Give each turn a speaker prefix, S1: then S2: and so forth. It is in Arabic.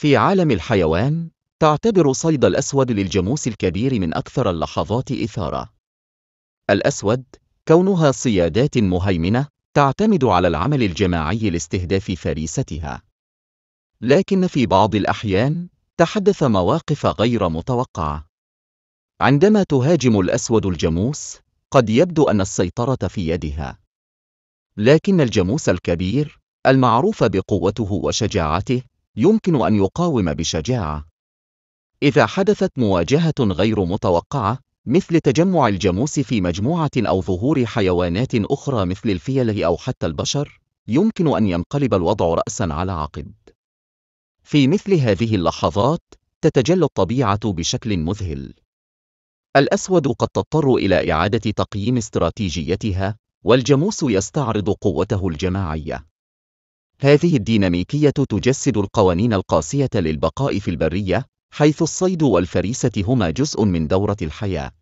S1: في عالم الحيوان تعتبر صيد الأسود للجاموس الكبير من أكثر اللحظات إثارة. الأسود كونها صيادات مهيمنة تعتمد على العمل الجماعي لاستهداف فريستها. لكن في بعض الأحيان تحدث مواقف غير متوقعة. عندما تهاجم الأسود الجاموس، قد يبدو أن السيطرة في يدها. لكن الجاموس الكبير، المعروف بقوته وشجاعته، يمكن أن يقاوم بشجاعة. إذا حدثت مواجهة غير متوقعة، مثل تجمع الجاموس في مجموعة أو ظهور حيوانات أخرى مثل الفيلة أو حتى البشر، يمكن أن ينقلب الوضع رأسًا على عقب. في مثل هذه اللحظات، تتجلى الطبيعة بشكل مذهل. الأسود قد تضطر إلى إعادة تقييم استراتيجيتها، والجاموس يستعرض قوته الجماعية. هذه الديناميكية تجسد القوانين القاسية للبقاء في البرية، حيث الصيد والفريسة هما جزء من دورة الحياة.